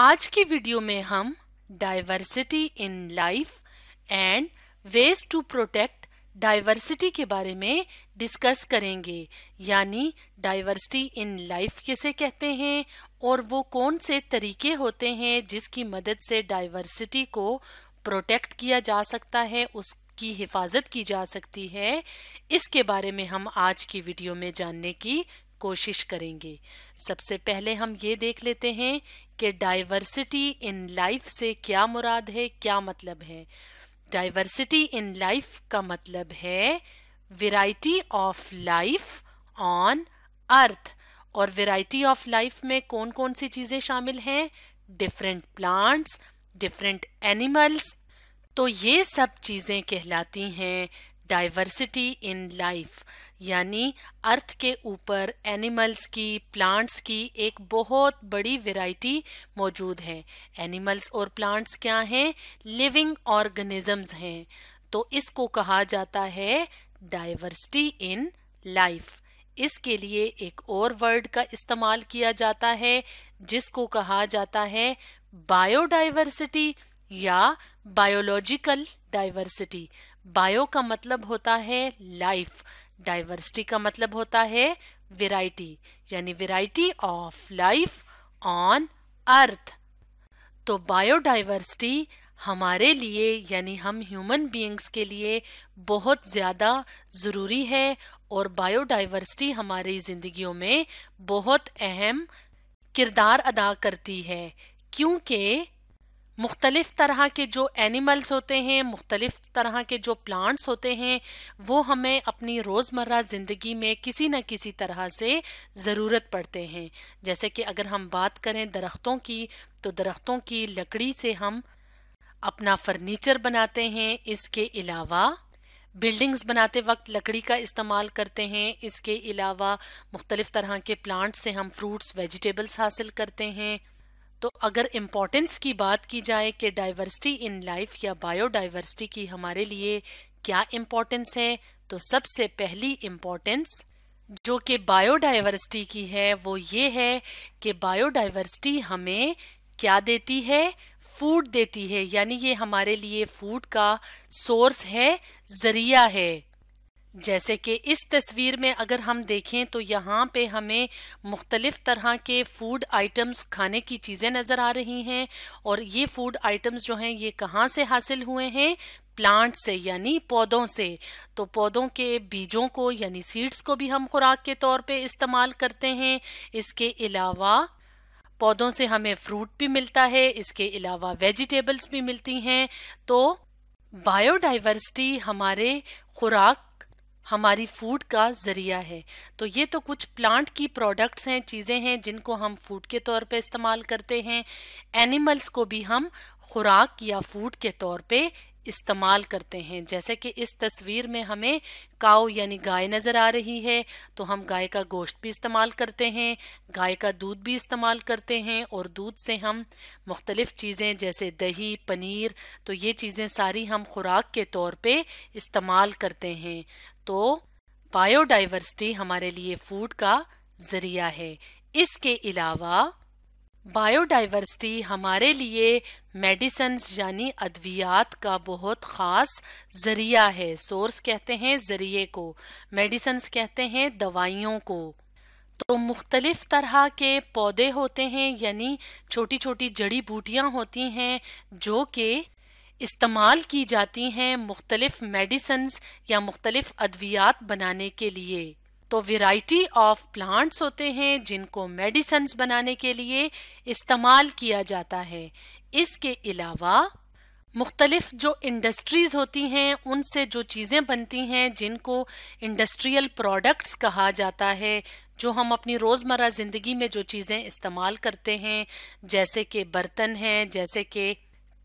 आज की वीडियो में हम diversity in life and ways to protect diversity के बारे में डिस्कस करेंगे यानी डाइवर्सिटी इन लाइफ किसे कहते हैं और वो कौन से तरीके होते हैं जिसकी मदद से डाइवर्सिटी को प्रोटेक्ट किया जा सकता है उसकी हिफाजत की जा सकती है इसके बारे में हम आज की वीडियो में जानने की कोशिश करेंगे सबसे पहले हम ये देख लेते हैं कि डाइवर्सिटी इन लाइफ से क्या मुराद है क्या मतलब है डाइवर्सिटी इन लाइफ का मतलब है variety of life on earth और वेराइटी ऑफ लाइफ में कौन कौन सी चीज़ें शामिल हैं डिफरेंट प्लांट्स डिफरेंट एनिमल्स तो ये सब चीज़ें कहलाती हैं डाइवर्सिटी इन लाइफ यानी अर्थ के ऊपर एनिमल्स की प्लांट्स की एक बहुत बड़ी वैरायटी मौजूद है एनिमल्स और प्लांट्स क्या हैं लिविंग ऑर्गेनिजम्स हैं तो इसको कहा जाता है डाइवर्सिटी इन लाइफ इसके लिए एक और वर्ड का इस्तेमाल किया जाता है जिसको कहा जाता है बायोडाइवर्सिटी या बायोलॉजिकल डाइवर्सिटी बायो का मतलब होता है लाइफ डाइवर्सिटी का मतलब होता है वेराइटी यानी variety of life on earth तो बायोडाइवर्सिटी हमारे लिए यानी हम ह्यूमन बीइंग्स के लिए बहुत ज़्यादा ज़रूरी है और बायोडाइवर्सिटी हमारी ज़िंदगियों में बहुत अहम किरदार अदा करती है क्योंकि मुख्तलिफ़ तरह के जो एनिमल्स होते हैं मुख्तलिफ़ तरह के जो प्लांट्स होते हैं वो हमें अपनी रोज़मर्रा ज़िंदगी में किसी न किसी तरह से ज़रूरत पड़ते हैं जैसे कि अगर हम बात करें दरख्तों की तो दरख्तों की लकड़ी से हम अपना फर्नीचर बनाते हैं इसके अलावा बिल्डिंग्स बनाते वक्त लकड़ी का इस्तेमाल करते हैं इसके अलावा मुख्तलिफ़ तरह के प्लांट्स से हम फ्रूट्स वेजिटेबल्स हासिल करते हैं तो अगर इम्पोर्टेंस की बात की जाए कि डाइवर्सिटी इन लाइफ या बायोडाइवर्सिटी की हमारे लिए क्या इम्पोर्टेंस है तो सबसे पहली इम्पोर्टेंस जो कि बायोडाइवर्सिटी की है वो ये है कि बायोडाइवर्सिटी हमें क्या देती है फूड देती है यानी ये हमारे लिए फूड का सोर्स है जरिया है जैसे कि इस तस्वीर में अगर हम देखें तो यहाँ पे हमें मुख्तलिफ तरह के फ़ूड आइटम्स खाने की चीज़ें नज़र आ रही हैं और ये फ़ूड आइटम्स जो हैं ये कहाँ से हासिल हुए हैं प्लांट से यानी पौधों से तो पौधों के बीजों को यानी सीड्स को भी हम खुराक के तौर पे इस्तेमाल करते हैं इसके अलावा पौधों से हमें फ्रूट भी मिलता है इसके अलावा वेजिटेबल्स भी मिलती हैं तो बायोडाइवर्सिटी हमारे खुराक हमारी फूड का ज़रिया है तो ये तो कुछ प्लांट की प्रोडक्ट्स हैं चीज़ें हैं जिनको हम फूड के तौर पे इस्तेमाल करते हैं एनिमल्स को भी हम खुराक या फूड के तौर पे इस्तेमाल करते हैं जैसे कि इस तस्वीर में हमें काओ यानी गाय नज़र आ रही है तो हम गाय का गोश्त भी इस्तेमाल करते हैं गाय का दूध भी इस्तेमाल करते हैं और दूध से हम मुख्तलिफ़ चीज़ें जैसे दही पनीर तो ये चीज़ें सारी हम खुराक के तौर पे इस्तेमाल करते हैं तो बायोडाइवर्सिटी हमारे लिए फूड का ज़रिया है इसके अलावा बायोडाइवर्सिटी हमारे लिए मेडिसन यानी अद्वियात का बहुत ख़ास ज़रिया है सोर्स कहते हैं ज़रिए को मेडिसन्स कहते हैं दवाइयों को तो मुख्तलिफ तरह के पौधे होते हैं यानी छोटी छोटी जड़ी बूटियाँ होती हैं जो कि इस्तेमाल की जाती हैं मुख्तलिफ मेडिसन्स या मुख्तलिफ अद्वियात बनाने के लिए तो वैरायटी ऑफ प्लांट्स होते हैं जिनको मेडिसन बनाने के लिए इस्तेमाल किया जाता है इसके अलावा मुख्तलिफ जो इंडस्ट्रीज़ होती हैं उनसे जो चीज़ें बनती हैं जिनको इंडस्ट्रियल प्रोडक्ट्स कहा जाता है जो हम अपनी रोज़मर्रा ज़िंदगी में जो चीज़ें इस्तेमाल करते हैं जैसे कि बर्तन हैं जैसे कि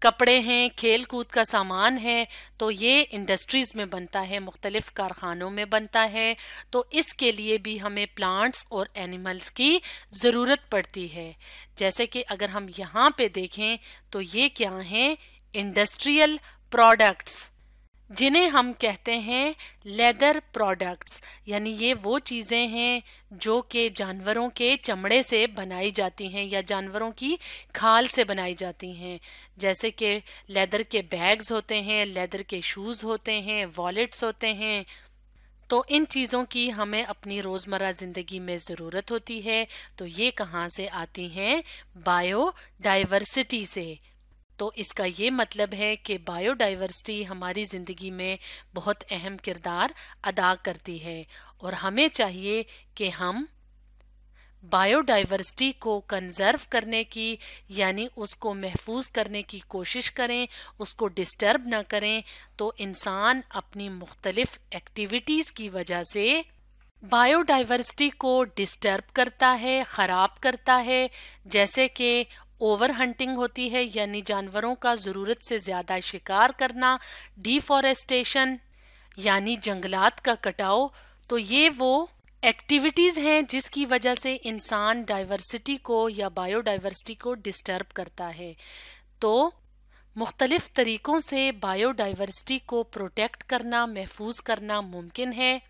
कपड़े हैं खेल कूद का सामान है तो ये इंडस्ट्रीज़ में बनता है मुख्तलिफ कारखानों में बनता है तो इसके लिए भी हमें प्लांट्स और एनिमल्स की ज़रूरत पड़ती है जैसे कि अगर हम यहाँ पे देखें तो ये क्या हैं इंडस्ट्रियल प्रोडक्ट्स जिन्हें हम कहते हैं लेदर प्रोडक्ट्स यानी ये वो चीज़ें हैं जो कि जानवरों के चमड़े से बनाई जाती हैं या जानवरों की खाल से बनाई जाती हैं जैसे कि लेदर के बैग्स होते हैं लेदर के शूज़ होते हैं वॉलेट्स होते हैं तो इन चीज़ों की हमें अपनी रोज़मर्रा ज़िंदगी में ज़रूरत होती है तो ये कहाँ से आती हैं बायोडाइवर्सिटी से तो इसका ये मतलब है कि बायोडाइवर्सिटी हमारी ज़िंदगी में बहुत अहम किरदार अदा करती है और हमें चाहिए कि हम बायोडाइवर्सिटी को कंजर्व करने की यानी उसको महफूज करने की कोशिश करें उसको डिस्टर्ब ना करें तो इंसान अपनी मुख्तलिफ एक्टिविटीज़ की वजह से बायोडाइवर्सिटी को डिस्टर्ब करता है ख़राब करता है जैसे कि ओवर हंटिंग होती है यानी जानवरों का ज़रूरत से ज़्यादा शिकार करना डिफॉरेस्टेशन यानी जंगलात का कटाव तो ये वो एक्टिविटीज़ हैं जिसकी वजह से इंसान डाइवर्सिटी को या बायोडाइवर्सिटी को डिस्टर्ब करता है तो मुख्तलिफ़ तरीक़ों से बायोडाइवर्सिटी को प्रोटेक्ट करना महफूज करना मुमकिन है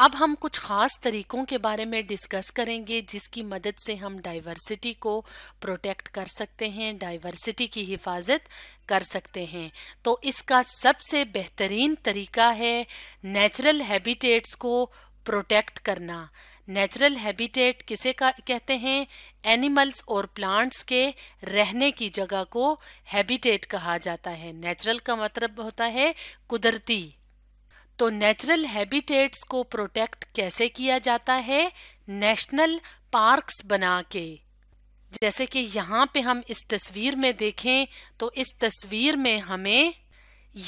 अब हम कुछ खास तरीकों के बारे में डिस्कस करेंगे जिसकी मदद से हम डाइवर्सिटी को प्रोटेक्ट कर सकते हैं डाइवर्सिटी की हिफाजत कर सकते हैं तो इसका सबसे बेहतरीन तरीका है नेचुरल हैबिटेट्स को प्रोटेक्ट करना नेचुरल हैबिटेट किसे का कहते हैं एनिमल्स और प्लांट्स के रहने की जगह को हैबिटेट कहा जाता है नेचुरल का मतलब होता है कुदरती तो नेचुरल हैबिटेट्स को प्रोटेक्ट कैसे किया जाता है नेशनल पार्क्स बना के जैसे कि यहाँ पे हम इस तस्वीर में देखें तो इस तस्वीर में हमें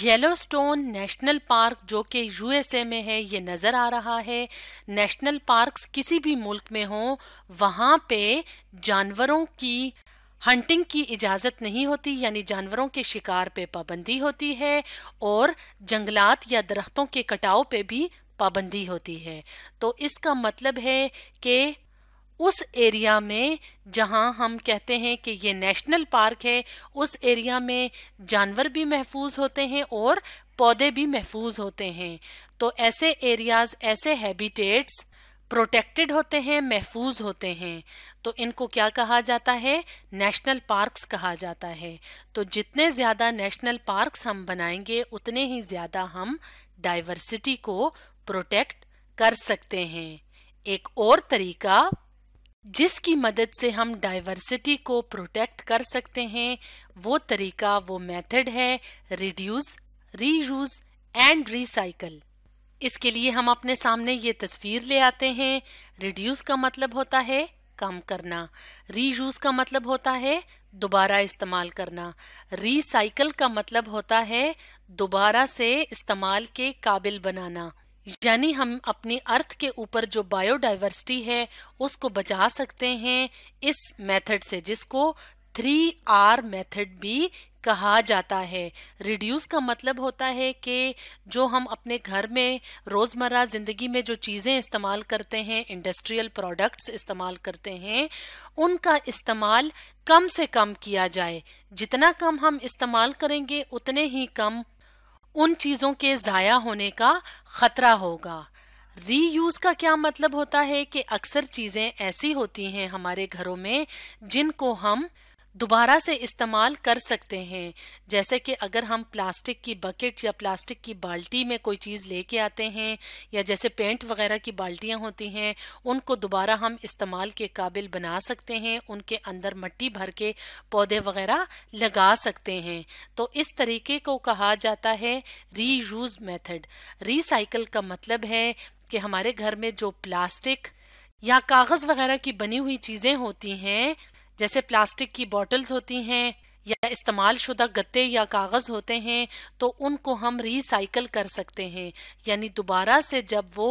येलोस्टोन नेशनल पार्क जो कि यूएसए में है ये नज़र आ रहा है नेशनल पार्क्स किसी भी मुल्क में हो वहाँ पे जानवरों की हंटिंग की इजाज़त नहीं होती यानी जानवरों के शिकार पे पाबंदी होती है और जंगलात या दरख्तों के कटाव पे भी पाबंदी होती है तो इसका मतलब है कि उस एरिया में जहां हम कहते हैं कि ये नेशनल पार्क है उस एरिया में जानवर भी महफूज होते हैं और पौधे भी महफूज होते हैं तो ऐसे एरियाज ऐसे हैबिटेट्स प्रोटेक्टेड होते हैं महफूज होते हैं तो इनको क्या कहा जाता है नेशनल पार्क्स कहा जाता है तो जितने ज़्यादा नेशनल पार्क्स हम बनाएंगे उतने ही ज़्यादा हम डाइवर्सिटी को प्रोटेक्ट कर सकते हैं एक और तरीका जिसकी मदद से हम डाइवर्सिटी को प्रोटेक्ट कर सकते हैं वो तरीका वो मेथड है रिड्यूस रीयूज एंड रिसाइकल इसके लिए हम अपने सामने ये तस्वीर ले आते हैं रिड्यूस का मतलब होता है कम करना रीयूज का मतलब होता है दोबारा इस्तेमाल करना रिसाइकल का मतलब होता है दोबारा से इस्तेमाल के काबिल बनाना यानी हम अपनी अर्थ के ऊपर जो बायोडाइवर्सिटी है उसको बचा सकते हैं इस मेथड से जिसको थ्री आर मेथड भी कहा जाता है रिड्यूस का मतलब होता है कि जो हम अपने घर में रोज़मर्रा ज़िंदगी में जो चीज़ें इस्तेमाल करते हैं इंडस्ट्रियल प्रोडक्ट्स इस्तेमाल करते हैं उनका इस्तेमाल कम से कम किया जाए जितना कम हम इस्तेमाल करेंगे उतने ही कम उन चीज़ों के ज़ाया होने का ख़तरा होगा रीयूज़ का क्या मतलब होता है कि अक्सर चीज़ें ऐसी होती हैं हमारे घरों में जिनको हम दोबारा से इस्तेमाल कर सकते हैं जैसे कि अगर हम प्लास्टिक की बकेट या प्लास्टिक की बाल्टी में कोई चीज़ लेके आते हैं या जैसे पेंट वगैरह की बाल्टियाँ होती हैं उनको दोबारा हम इस्तेमाल के काबिल बना सकते हैं उनके अंदर मट्टी भर के पौधे वगैरह लगा सकते हैं तो इस तरीके को कहा जाता है रीयूज मेथड रिसाइकल का मतलब है कि हमारे घर में जो प्लास्टिक या कागज़ वगैरह की बनी हुई चीज़ें होती हैं जैसे प्लास्टिक की बॉटल्स होती हैं या इस्तेमाल शुदा गत्ते या कागज़ होते हैं तो उनको हम रिसाइकल कर सकते हैं यानी दोबारा से जब वो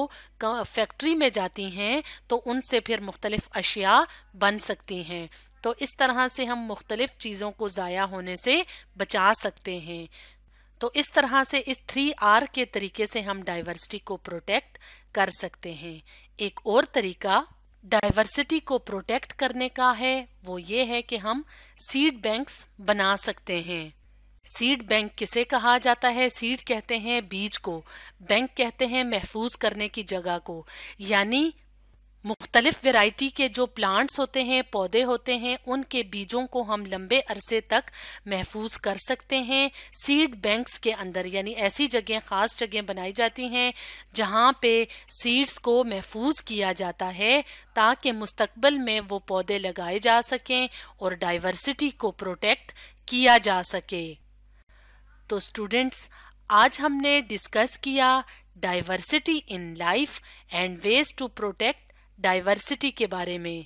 फैक्ट्री में जाती हैं तो उनसे फिर मुख्तलिफ़ अशिया बन सकती हैं तो इस तरह से हम मुख्तलिफ़ चीज़ों को ज़ाया होने से बचा सकते हैं तो इस तरह से इस थ्री आर के तरीके से हम डाइवर्सिटी को प्रोटेक्ट कर सकते हैं एक और तरीका डाइवर्सिटी को प्रोटेक्ट करने का है वो ये है कि हम सीड बैंक्स बना सकते हैं सीड बैंक किसे कहा जाता है सीड कहते हैं बीज को बैंक कहते हैं महफूज करने की जगह को यानी मुख्तलिफ वैरायटी के जो प्लांट्स होते हैं पौधे होते हैं उनके बीजों को हम लंबे अरसे तक महफूज कर सकते हैं सीड बैंक्स के अंदर यानी ऐसी जगह ख़ास जगह बनाई जाती हैं जहाँ पे सीड्स को महफूज किया जाता है ताकि मुस्तकबल में वो पौधे लगाए जा सकें और डाइवर्सिटी को प्रोटेक्ट किया जा सके तो स्टूडेंट्स आज हमने डिस्कस किया diversity in life and ways to protect diversity के बारे में